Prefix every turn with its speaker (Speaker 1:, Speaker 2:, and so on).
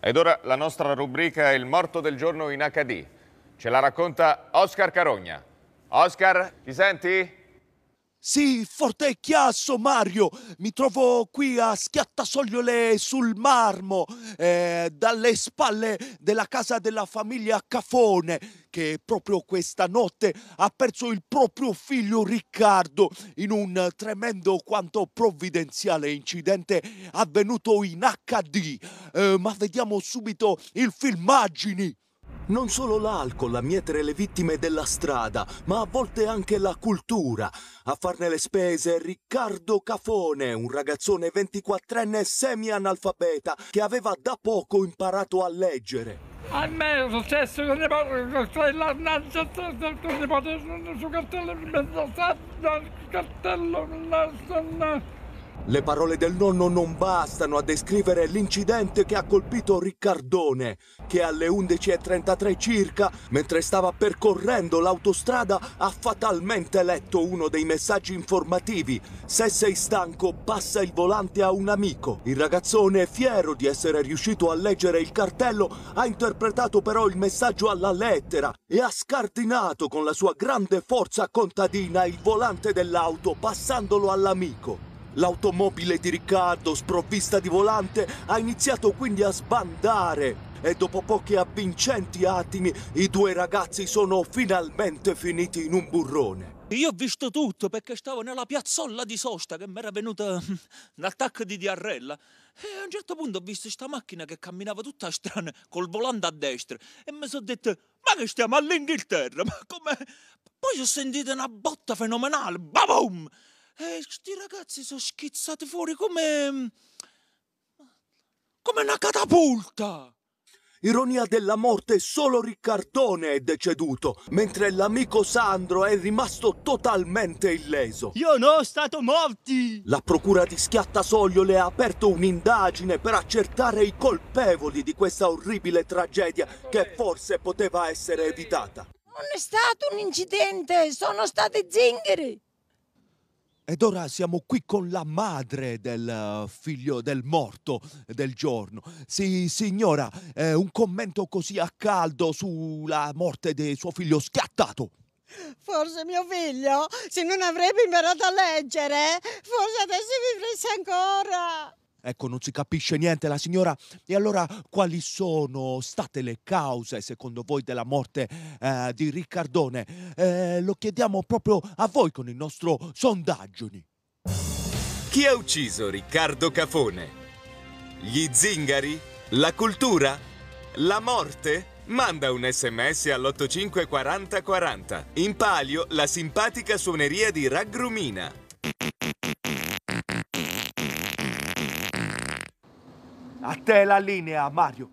Speaker 1: Ed ora la nostra rubrica Il morto del giorno in HD. Ce la racconta Oscar Carogna. Oscar, ti senti? Sì, forte chiasso Mario, mi trovo qui a schiattasogliole sul marmo, eh, dalle spalle della casa della famiglia Cafone, che proprio questa notte ha perso il proprio figlio Riccardo in un tremendo quanto provvidenziale incidente avvenuto in HD. Eh, ma vediamo subito il filmaggini. Non solo l'alcol a mietere le vittime della strada, ma a volte anche la cultura. A farne le spese Riccardo Cafone, un ragazzone 24enne semi-analfabeta che aveva da poco imparato a leggere. A me è successo che nipote, l'annanza, che su cartello, in mezzo al le parole del nonno non bastano a descrivere l'incidente che ha colpito Riccardone, che alle 11.33 circa, mentre stava percorrendo l'autostrada, ha fatalmente letto uno dei messaggi informativi. Se sei stanco, passa il volante a un amico. Il ragazzone, fiero di essere riuscito a leggere il cartello, ha interpretato però il messaggio alla lettera e ha scardinato con la sua grande forza contadina il volante dell'auto, passandolo all'amico. L'automobile di Riccardo, sprovvista di volante, ha iniziato quindi a sbandare e dopo pochi avvincenti attimi i due ragazzi sono finalmente finiti in un burrone. Io ho visto tutto perché stavo nella piazzolla di sosta che mi era venuta mm, un attacco di diarrella. E a un certo punto ho visto questa macchina che camminava tutta strana col volante a destra e mi sono detto: Ma che stiamo all'Inghilterra? Ma come? Poi ho sentito una botta fenomenale, babum! E eh, questi ragazzi sono schizzati fuori come... come una catapulta! Ironia della morte, solo Riccardone è deceduto, mentre l'amico Sandro è rimasto totalmente illeso. Io non ho stato morti! La procura di Schiattasoglio le ha aperto un'indagine per accertare i colpevoli di questa orribile tragedia che forse poteva essere evitata. Non è stato un incidente, sono stati zingare! Ed ora siamo qui con la madre del eh, figlio del morto del giorno. Sì, signora, eh, un commento così a caldo sulla morte di suo figlio schiattato. Forse mio figlio, se non avrebbe imparato a leggere, forse adesso vivresti ancora. Ecco, non si capisce niente la signora. E allora quali sono state le cause, secondo voi, della morte eh, di Riccardone? Eh, lo chiediamo proprio a voi con il nostro sondaggio. Chi ha ucciso Riccardo Cafone? Gli zingari? La cultura? La morte? Manda un sms all'854040. In palio la simpatica suoneria di Raggrumina. A te la linea, Mario.